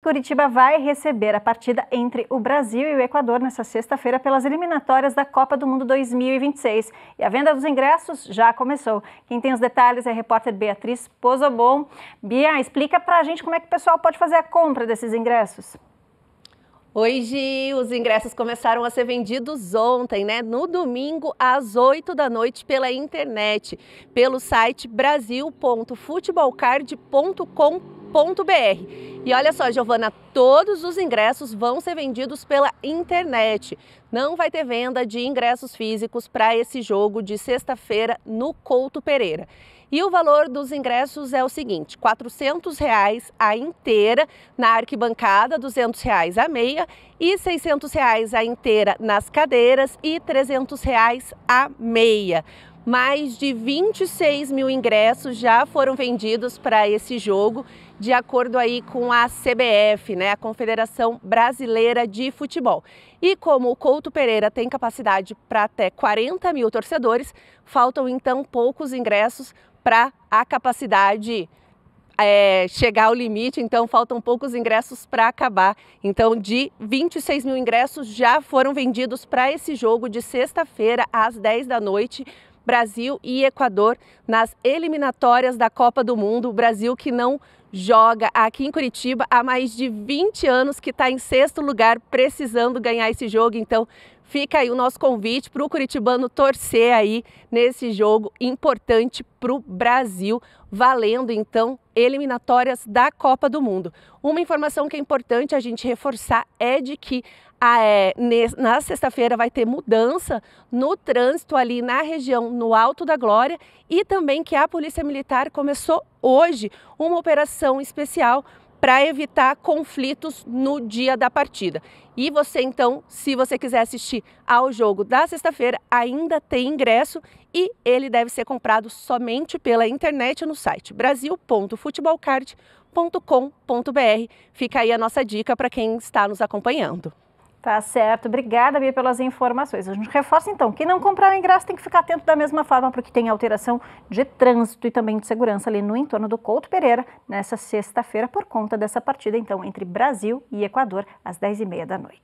Curitiba vai receber a partida entre o Brasil e o Equador nesta sexta-feira pelas eliminatórias da Copa do Mundo 2026. E a venda dos ingressos já começou. Quem tem os detalhes é a repórter Beatriz Pozobon. Bia, explica pra gente como é que o pessoal pode fazer a compra desses ingressos. Hoje os ingressos começaram a ser vendidos ontem, né? No domingo às 8 da noite pela internet, pelo site brasil.futebolcard.com.br. E olha só, Giovana, todos os ingressos vão ser vendidos pela internet. Não vai ter venda de ingressos físicos para esse jogo de sexta-feira no Couto Pereira. E o valor dos ingressos é o seguinte: R$ 400 reais a inteira na arquibancada, R$ 200 reais a meia e R$ 600 reais a inteira nas cadeiras e R$ 300 reais a meia mais de 26 mil ingressos já foram vendidos para esse jogo, de acordo aí com a CBF, né, a Confederação Brasileira de Futebol. E como o Couto Pereira tem capacidade para até 40 mil torcedores, faltam então poucos ingressos para a capacidade é, chegar ao limite, então faltam poucos ingressos para acabar. Então, de 26 mil ingressos já foram vendidos para esse jogo de sexta-feira às 10 da noite Brasil e Equador nas eliminatórias da Copa do Mundo. O Brasil que não joga aqui em Curitiba há mais de 20 anos, que está em sexto lugar, precisando ganhar esse jogo. Então, Fica aí o nosso convite para o Curitibano torcer aí nesse jogo importante para o Brasil, valendo então eliminatórias da Copa do Mundo. Uma informação que é importante a gente reforçar é de que ah, é, na sexta-feira vai ter mudança no trânsito ali na região, no Alto da Glória, e também que a Polícia Militar começou hoje uma operação especial para evitar conflitos no dia da partida. E você então, se você quiser assistir ao jogo da sexta-feira, ainda tem ingresso e ele deve ser comprado somente pela internet no site brasil.futebolcard.com.br. Fica aí a nossa dica para quem está nos acompanhando. Tá certo. Obrigada, Bia, pelas informações. A gente reforça, então, quem não comprar o ingresso tem que ficar atento da mesma forma, porque tem alteração de trânsito e também de segurança ali no entorno do Couto Pereira nessa sexta-feira por conta dessa partida, então, entre Brasil e Equador, às 10h30 da noite.